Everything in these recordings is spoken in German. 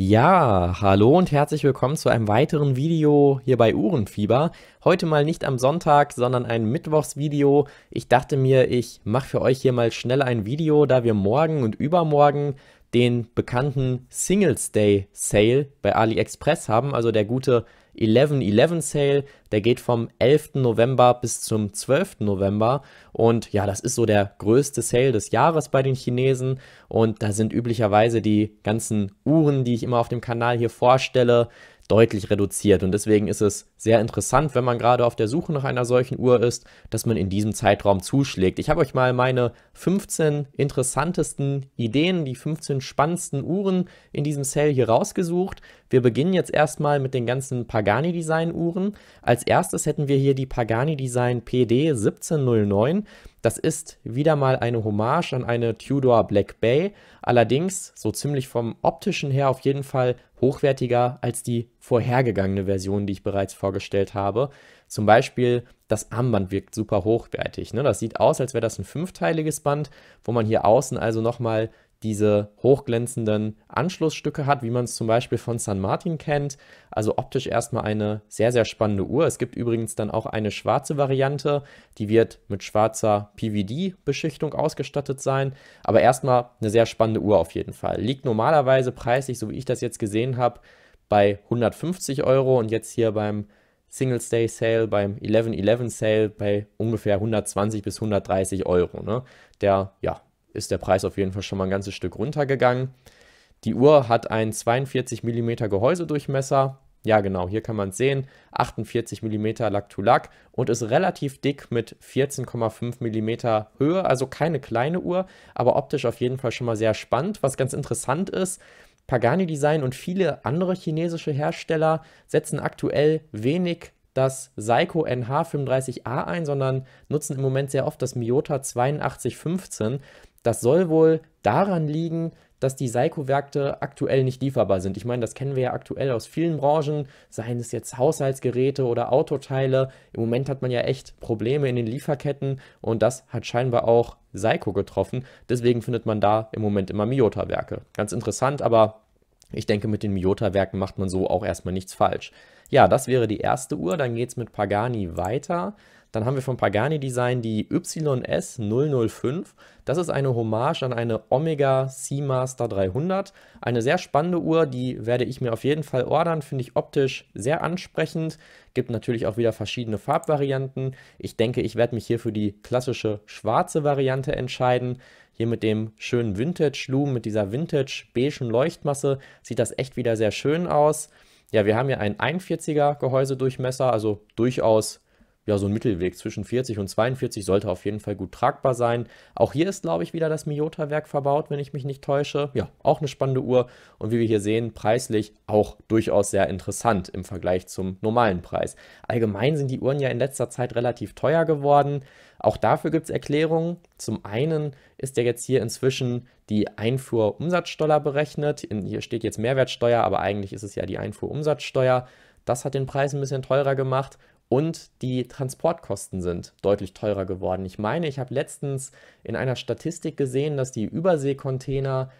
Ja, hallo und herzlich willkommen zu einem weiteren Video hier bei Uhrenfieber. Heute mal nicht am Sonntag, sondern ein Mittwochsvideo. Ich dachte mir, ich mache für euch hier mal schnell ein Video, da wir morgen und übermorgen den bekannten Singles Day Sale bei AliExpress haben. Also der gute 11.11 Sale. Der geht vom 11. November bis zum 12. November. Und ja, das ist so der größte Sale des Jahres bei den Chinesen. Und da sind üblicherweise die ganzen Uhren, die ich immer auf dem Kanal hier vorstelle, deutlich reduziert. Und deswegen ist es sehr interessant, wenn man gerade auf der Suche nach einer solchen Uhr ist, dass man in diesem Zeitraum zuschlägt. Ich habe euch mal meine 15 interessantesten Ideen, die 15 spannendsten Uhren in diesem Sale hier rausgesucht. Wir beginnen jetzt erstmal mit den ganzen Pagani Design Uhren. Als erstes hätten wir hier die Pagani Design PD 1709. Das ist wieder mal eine Hommage an eine Tudor Black Bay, allerdings so ziemlich vom optischen her auf jeden Fall hochwertiger als die vorhergegangene Version, die ich bereits vorgestellt habe. Zum Beispiel das Armband wirkt super hochwertig. Ne? Das sieht aus, als wäre das ein fünfteiliges Band, wo man hier außen also nochmal diese hochglänzenden Anschlussstücke hat, wie man es zum Beispiel von San Martin kennt. Also optisch erstmal eine sehr, sehr spannende Uhr. Es gibt übrigens dann auch eine schwarze Variante, die wird mit schwarzer PVD-Beschichtung ausgestattet sein. Aber erstmal eine sehr spannende Uhr auf jeden Fall. Liegt normalerweise preislich, so wie ich das jetzt gesehen habe, bei 150 Euro und jetzt hier beim Singles Day Sale, beim 11.11 Sale bei ungefähr 120 bis 130 Euro. Ne? Der ja, ist der Preis auf jeden Fall schon mal ein ganzes Stück runtergegangen. Die Uhr hat ein 42 mm Gehäusedurchmesser. Ja, genau, hier kann man es sehen. 48 mm Lack-to-Lack und ist relativ dick mit 14,5 mm Höhe. Also keine kleine Uhr, aber optisch auf jeden Fall schon mal sehr spannend. Was ganz interessant ist, Pagani Design und viele andere chinesische Hersteller setzen aktuell wenig das Seiko NH35A ein, sondern nutzen im Moment sehr oft das Miyota 8215. Das soll wohl daran liegen, dass die Seiko-Werkte aktuell nicht lieferbar sind. Ich meine, das kennen wir ja aktuell aus vielen Branchen, seien es jetzt Haushaltsgeräte oder Autoteile. Im Moment hat man ja echt Probleme in den Lieferketten und das hat scheinbar auch Seiko getroffen. Deswegen findet man da im Moment immer Miyota-Werke. Ganz interessant, aber ich denke, mit den Miyota-Werken macht man so auch erstmal nichts falsch. Ja, das wäre die erste Uhr. Dann geht es mit Pagani weiter. Dann haben wir von Pagani Design die YS005. Das ist eine Hommage an eine Omega Seamaster 300. Eine sehr spannende Uhr, die werde ich mir auf jeden Fall ordern, finde ich optisch sehr ansprechend. Gibt natürlich auch wieder verschiedene Farbvarianten. Ich denke, ich werde mich hier für die klassische schwarze Variante entscheiden. Hier mit dem schönen vintage loom mit dieser Vintage-beigen Leuchtmasse sieht das echt wieder sehr schön aus. Ja, wir haben hier einen 41er Gehäusedurchmesser, also durchaus ja, so ein Mittelweg zwischen 40 und 42 sollte auf jeden Fall gut tragbar sein. Auch hier ist, glaube ich, wieder das Miyota-Werk verbaut, wenn ich mich nicht täusche. Ja, auch eine spannende Uhr. Und wie wir hier sehen, preislich auch durchaus sehr interessant im Vergleich zum normalen Preis. Allgemein sind die Uhren ja in letzter Zeit relativ teuer geworden. Auch dafür gibt es Erklärungen. Zum einen ist ja jetzt hier inzwischen die Einfuhrumsatzsteuer berechnet. hier steht jetzt Mehrwertsteuer, aber eigentlich ist es ja die Einfuhrumsatzsteuer. Das hat den Preis ein bisschen teurer gemacht. Und die Transportkosten sind deutlich teurer geworden. Ich meine, ich habe letztens in einer Statistik gesehen, dass die Überseekontainer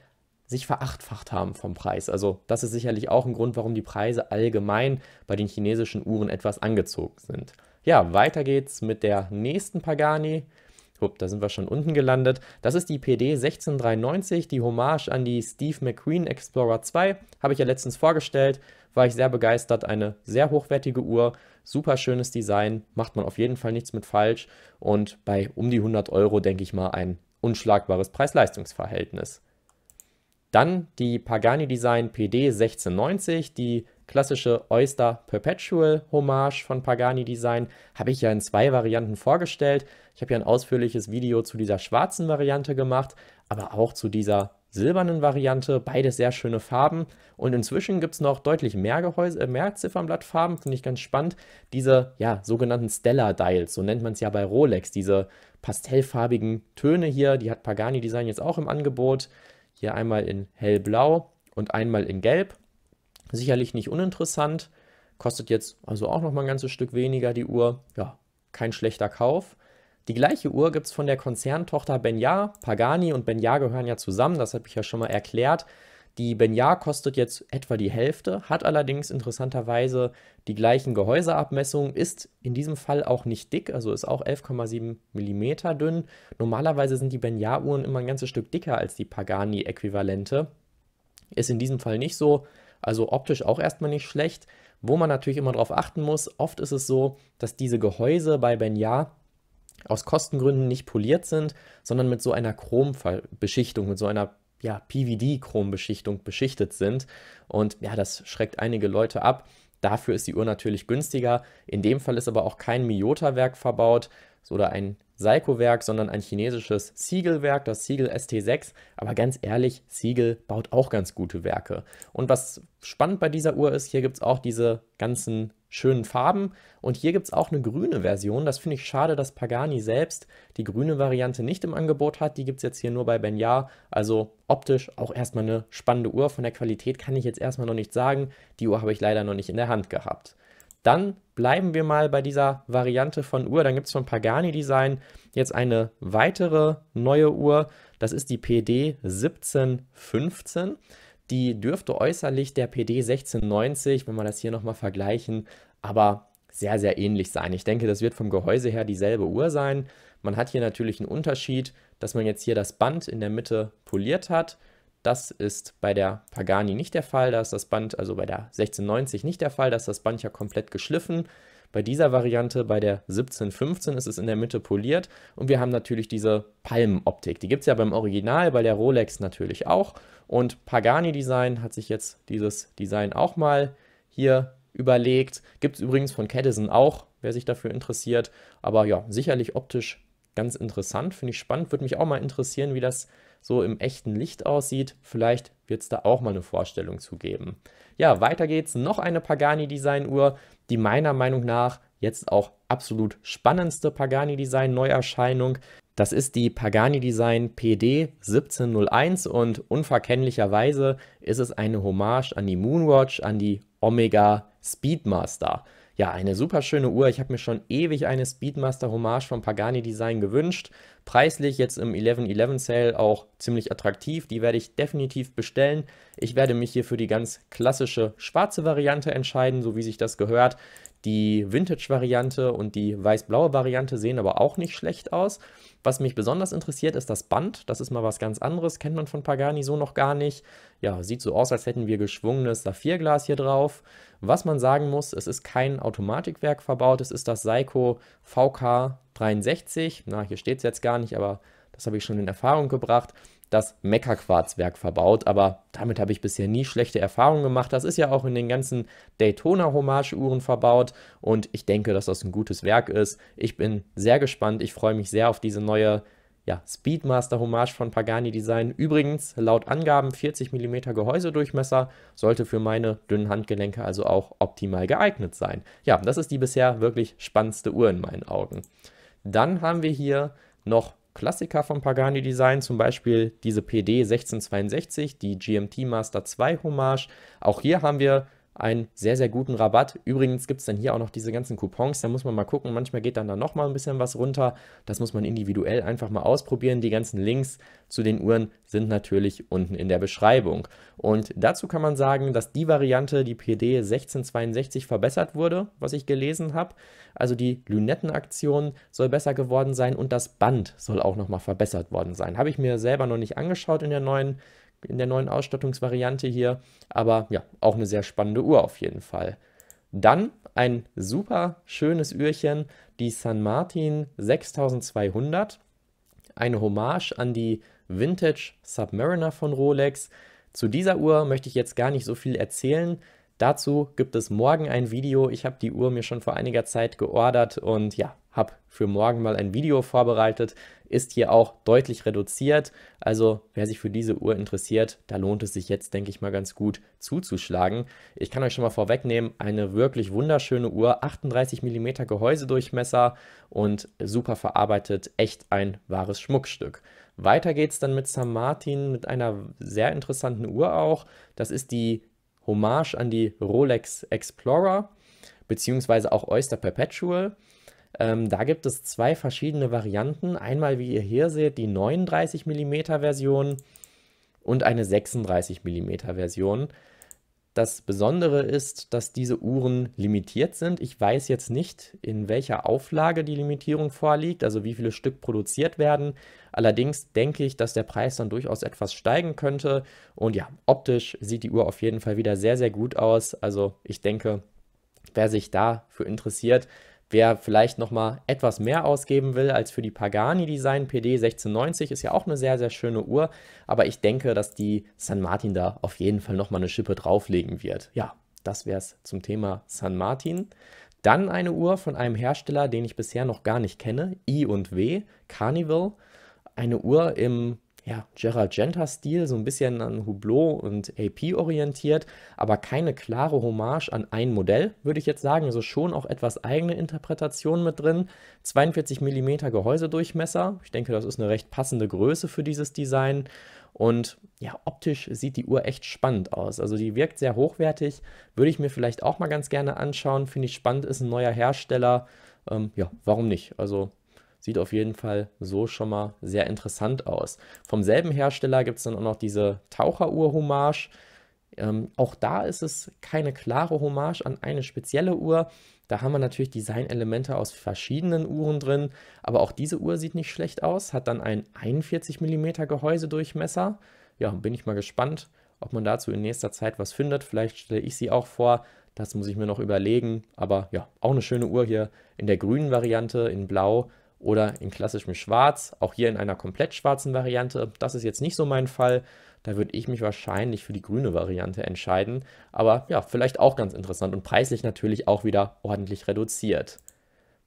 sich verachtfacht haben vom Preis. Also das ist sicherlich auch ein Grund, warum die Preise allgemein bei den chinesischen Uhren etwas angezogen sind. Ja, weiter geht's mit der nächsten Pagani. Hup, da sind wir schon unten gelandet. Das ist die PD 1693, die Hommage an die Steve McQueen Explorer 2. Habe ich ja letztens vorgestellt, war ich sehr begeistert. Eine sehr hochwertige Uhr Super schönes Design, macht man auf jeden Fall nichts mit falsch und bei um die 100 Euro denke ich mal ein unschlagbares Preis-Leistungs-Verhältnis. Dann die Pagani Design PD 1690, die klassische Oyster Perpetual Hommage von Pagani Design, habe ich ja in zwei Varianten vorgestellt. Ich habe ja ein ausführliches Video zu dieser schwarzen Variante gemacht, aber auch zu dieser silbernen Variante. Beide sehr schöne Farben. Und inzwischen gibt es noch deutlich mehr, Gehäuse, äh, mehr Ziffernblattfarben, finde ich ganz spannend. Diese ja, sogenannten Stellar Dials, so nennt man es ja bei Rolex. Diese pastellfarbigen Töne hier, die hat Pagani Design jetzt auch im Angebot. Hier einmal in hellblau und einmal in gelb. Sicherlich nicht uninteressant. Kostet jetzt also auch noch mal ein ganzes Stück weniger die Uhr. Ja, kein schlechter Kauf. Die gleiche Uhr gibt es von der Konzerntochter Benjar. Pagani und Benjar gehören ja zusammen, das habe ich ja schon mal erklärt. Die Benjar kostet jetzt etwa die Hälfte, hat allerdings interessanterweise die gleichen Gehäuseabmessungen, ist in diesem Fall auch nicht dick, also ist auch 11,7 mm dünn. Normalerweise sind die Benjar-Uhren immer ein ganzes Stück dicker als die Pagani-Äquivalente. Ist in diesem Fall nicht so, also optisch auch erstmal nicht schlecht. Wo man natürlich immer darauf achten muss, oft ist es so, dass diese Gehäuse bei Benjar aus Kostengründen nicht poliert sind, sondern mit so einer Chrombeschichtung, mit so einer ja, PVD-Chrombeschichtung beschichtet sind. Und ja, das schreckt einige Leute ab. Dafür ist die Uhr natürlich günstiger. In dem Fall ist aber auch kein Miyota-Werk verbaut oder ein Seiko-Werk, sondern ein chinesisches Siegel-Werk, das Siegel ST6. Aber ganz ehrlich, Siegel baut auch ganz gute Werke. Und was spannend bei dieser Uhr ist, hier gibt es auch diese ganzen schönen Farben. Und hier gibt es auch eine grüne Version. Das finde ich schade, dass Pagani selbst die grüne Variante nicht im Angebot hat. Die gibt es jetzt hier nur bei Benjar. Also optisch auch erstmal eine spannende Uhr. Von der Qualität kann ich jetzt erstmal noch nicht sagen. Die Uhr habe ich leider noch nicht in der Hand gehabt. Dann bleiben wir mal bei dieser Variante von Uhr. Dann gibt es von Pagani Design jetzt eine weitere neue Uhr. Das ist die PD 1715. Die dürfte äußerlich der PD 1690, wenn wir das hier nochmal vergleichen, aber sehr, sehr ähnlich sein. Ich denke, das wird vom Gehäuse her dieselbe Uhr sein. Man hat hier natürlich einen Unterschied, dass man jetzt hier das Band in der Mitte poliert hat. Das ist bei der Pagani nicht der Fall, da ist das Band, also bei der 1690 nicht der Fall, da ist das Band ja komplett geschliffen. Bei dieser Variante, bei der 1715, ist es in der Mitte poliert und wir haben natürlich diese Palmenoptik. Die gibt es ja beim Original, bei der Rolex natürlich auch. Und Pagani Design hat sich jetzt dieses Design auch mal hier überlegt. Gibt es übrigens von Caddison auch, wer sich dafür interessiert. Aber ja, sicherlich optisch ganz interessant, finde ich spannend. Würde mich auch mal interessieren, wie das so im echten Licht aussieht. Vielleicht wird es da auch mal eine Vorstellung zu geben. Ja, weiter geht's. Noch eine Pagani Design Uhr die meiner Meinung nach jetzt auch absolut spannendste Pagani Design Neuerscheinung. Das ist die Pagani Design PD 1701 und unverkennlicherweise ist es eine Hommage an die Moonwatch, an die Omega Speedmaster. Ja, eine super schöne Uhr. Ich habe mir schon ewig eine Speedmaster Hommage von Pagani Design gewünscht. Preislich jetzt im 1111 Sale auch ziemlich attraktiv. Die werde ich definitiv bestellen. Ich werde mich hier für die ganz klassische schwarze Variante entscheiden, so wie sich das gehört. Die Vintage-Variante und die weiß-blaue Variante sehen aber auch nicht schlecht aus. Was mich besonders interessiert, ist das Band. Das ist mal was ganz anderes, kennt man von Pagani so noch gar nicht. Ja, sieht so aus, als hätten wir geschwungenes Saphirglas hier drauf. Was man sagen muss, es ist kein Automatikwerk verbaut, es ist das Seiko VK63. Na, hier steht es jetzt gar nicht, aber das habe ich schon in Erfahrung gebracht das Meckerquarzwerk verbaut, aber damit habe ich bisher nie schlechte Erfahrungen gemacht. Das ist ja auch in den ganzen Daytona-Hommage-Uhren verbaut und ich denke, dass das ein gutes Werk ist. Ich bin sehr gespannt, ich freue mich sehr auf diese neue ja, Speedmaster Hommage von Pagani Design. Übrigens, laut Angaben 40 mm Gehäusedurchmesser sollte für meine dünnen Handgelenke also auch optimal geeignet sein. Ja, das ist die bisher wirklich spannendste Uhr in meinen Augen. Dann haben wir hier noch Klassiker von Pagani Design, zum Beispiel diese PD 1662, die GMT Master 2 Hommage. Auch hier haben wir einen sehr, sehr guten Rabatt. Übrigens gibt es dann hier auch noch diese ganzen Coupons, da muss man mal gucken, manchmal geht dann da nochmal ein bisschen was runter. Das muss man individuell einfach mal ausprobieren. Die ganzen Links zu den Uhren sind natürlich unten in der Beschreibung. Und dazu kann man sagen, dass die Variante, die PD 1662 verbessert wurde, was ich gelesen habe. Also die Lünettenaktion soll besser geworden sein und das Band soll auch nochmal verbessert worden sein. Habe ich mir selber noch nicht angeschaut in der neuen in der neuen Ausstattungsvariante hier. Aber ja, auch eine sehr spannende Uhr auf jeden Fall. Dann ein super schönes Ührchen, die San Martin 6200. Eine Hommage an die Vintage Submariner von Rolex. Zu dieser Uhr möchte ich jetzt gar nicht so viel erzählen. Dazu gibt es morgen ein Video. Ich habe die Uhr mir schon vor einiger Zeit geordert und ja, habe für morgen mal ein Video vorbereitet, ist hier auch deutlich reduziert. Also wer sich für diese Uhr interessiert, da lohnt es sich jetzt, denke ich mal, ganz gut zuzuschlagen. Ich kann euch schon mal vorwegnehmen, eine wirklich wunderschöne Uhr, 38 mm Gehäusedurchmesser und super verarbeitet, echt ein wahres Schmuckstück. Weiter geht es dann mit Sam Martin mit einer sehr interessanten Uhr auch. Das ist die Hommage an die Rolex Explorer beziehungsweise auch Oyster Perpetual. Ähm, da gibt es zwei verschiedene Varianten. Einmal, wie ihr hier seht, die 39 mm Version und eine 36 mm Version. Das Besondere ist, dass diese Uhren limitiert sind. Ich weiß jetzt nicht, in welcher Auflage die Limitierung vorliegt, also wie viele Stück produziert werden. Allerdings denke ich, dass der Preis dann durchaus etwas steigen könnte. Und ja, optisch sieht die Uhr auf jeden Fall wieder sehr, sehr gut aus. Also ich denke, wer sich dafür interessiert, Wer vielleicht nochmal etwas mehr ausgeben will als für die Pagani Design PD 1690, ist ja auch eine sehr, sehr schöne Uhr. Aber ich denke, dass die San Martin da auf jeden Fall nochmal eine Schippe drauflegen wird. Ja, das wäre es zum Thema San Martin. Dann eine Uhr von einem Hersteller, den ich bisher noch gar nicht kenne, I und W, Carnival. Eine Uhr im ja, Gerald Genta-Stil, so ein bisschen an Hublot und AP orientiert, aber keine klare Hommage an ein Modell, würde ich jetzt sagen. Also schon auch etwas eigene Interpretation mit drin. 42 mm Gehäusedurchmesser, ich denke, das ist eine recht passende Größe für dieses Design. Und ja, optisch sieht die Uhr echt spannend aus. Also die wirkt sehr hochwertig, würde ich mir vielleicht auch mal ganz gerne anschauen. Finde ich spannend, ist ein neuer Hersteller. Ähm, ja, warum nicht? Also Sieht auf jeden Fall so schon mal sehr interessant aus. Vom selben Hersteller gibt es dann auch noch diese Taucheruhr-Hommage. Ähm, auch da ist es keine klare Hommage an eine spezielle Uhr. Da haben wir natürlich Designelemente aus verschiedenen Uhren drin, aber auch diese Uhr sieht nicht schlecht aus, hat dann ein 41 mm Gehäusedurchmesser. Ja, bin ich mal gespannt, ob man dazu in nächster Zeit was findet. Vielleicht stelle ich sie auch vor, das muss ich mir noch überlegen. Aber ja, auch eine schöne Uhr hier in der grünen Variante, in blau oder in klassischem Schwarz, auch hier in einer komplett schwarzen Variante. Das ist jetzt nicht so mein Fall. Da würde ich mich wahrscheinlich für die grüne Variante entscheiden. Aber ja, vielleicht auch ganz interessant und preislich natürlich auch wieder ordentlich reduziert.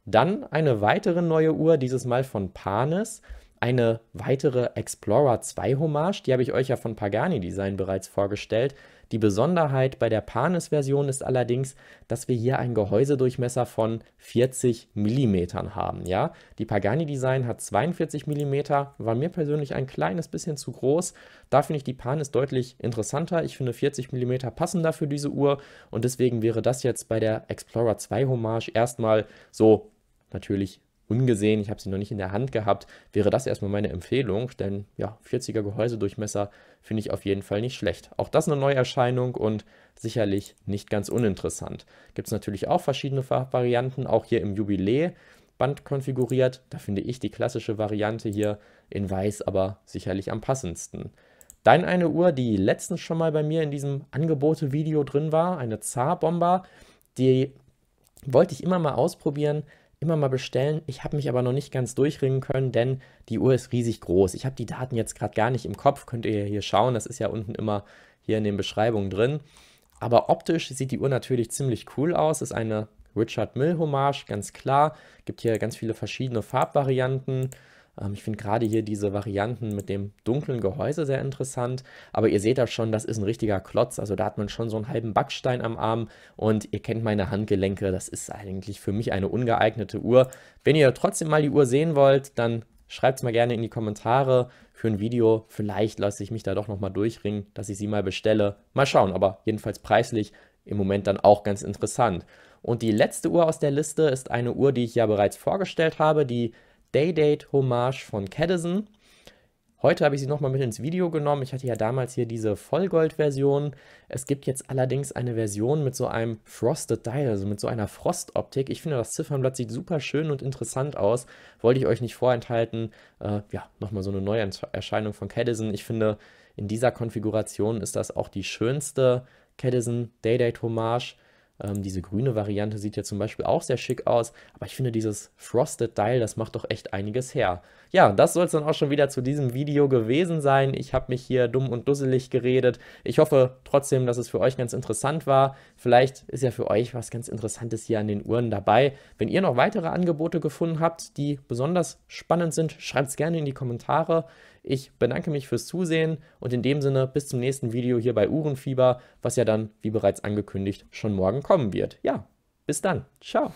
Dann eine weitere neue Uhr, dieses Mal von Panes. Eine weitere Explorer 2 Hommage, die habe ich euch ja von Pagani Design bereits vorgestellt. Die Besonderheit bei der Panis-Version ist allerdings, dass wir hier einen Gehäusedurchmesser von 40 mm haben. Ja? Die Pagani-Design hat 42 mm, war mir persönlich ein kleines bisschen zu groß. Da finde ich die Panis deutlich interessanter. Ich finde 40 mm passender für diese Uhr und deswegen wäre das jetzt bei der Explorer 2 Hommage erstmal so natürlich ungesehen, ich habe sie noch nicht in der Hand gehabt, wäre das erstmal meine Empfehlung, denn ja, 40er Gehäusedurchmesser finde ich auf jeden Fall nicht schlecht. Auch das eine Neuerscheinung und sicherlich nicht ganz uninteressant. Gibt es natürlich auch verschiedene Farbvarianten, auch hier im Jubiläe. Band konfiguriert, da finde ich die klassische Variante hier in weiß aber sicherlich am passendsten. Dann eine Uhr, die letztens schon mal bei mir in diesem Angebote-Video drin war, eine Zar-Bomber, die wollte ich immer mal ausprobieren, immer mal bestellen. Ich habe mich aber noch nicht ganz durchringen können, denn die Uhr ist riesig groß. Ich habe die Daten jetzt gerade gar nicht im Kopf. Könnt ihr hier schauen. Das ist ja unten immer hier in den Beschreibungen drin. Aber optisch sieht die Uhr natürlich ziemlich cool aus. Ist eine Richard Mill Hommage, ganz klar. Gibt hier ganz viele verschiedene Farbvarianten. Ähm, ich finde gerade hier diese Varianten mit dem dunklen Gehäuse sehr interessant. Aber ihr seht da schon, das ist ein richtiger Klotz. Also da hat man schon so einen halben Backstein am Arm. Und ihr kennt meine Handgelenke. Das ist eigentlich für mich eine ungeeignete Uhr. Wenn ihr trotzdem mal die Uhr sehen wollt, dann schreibt es mal gerne in die Kommentare für ein Video. Vielleicht lasse ich mich da doch nochmal durchringen, dass ich sie mal bestelle. Mal schauen, aber jedenfalls preislich im Moment dann auch ganz interessant. Und die letzte Uhr aus der Liste ist eine Uhr, die ich ja bereits vorgestellt habe, die Daydate hommage von Cadison. Heute habe ich sie nochmal mit ins Video genommen. Ich hatte ja damals hier diese Vollgold-Version. Es gibt jetzt allerdings eine Version mit so einem Frosted Dial, also mit so einer Frostoptik. Ich finde, das Ziffernblatt sieht super schön und interessant aus. Wollte ich euch nicht vorenthalten. Äh, ja, nochmal so eine neue Erscheinung von Cadison. Ich finde, in dieser Konfiguration ist das auch die schönste Cadison Daydate hommage ähm, diese grüne Variante sieht ja zum Beispiel auch sehr schick aus, aber ich finde dieses Frosted-Dial, das macht doch echt einiges her. Ja, das soll es dann auch schon wieder zu diesem Video gewesen sein. Ich habe mich hier dumm und dusselig geredet. Ich hoffe trotzdem, dass es für euch ganz interessant war. Vielleicht ist ja für euch was ganz Interessantes hier an den Uhren dabei. Wenn ihr noch weitere Angebote gefunden habt, die besonders spannend sind, schreibt es gerne in die Kommentare. Ich bedanke mich fürs Zusehen und in dem Sinne bis zum nächsten Video hier bei Uhrenfieber, was ja dann, wie bereits angekündigt, schon morgen kommen wird. Ja, bis dann. Ciao.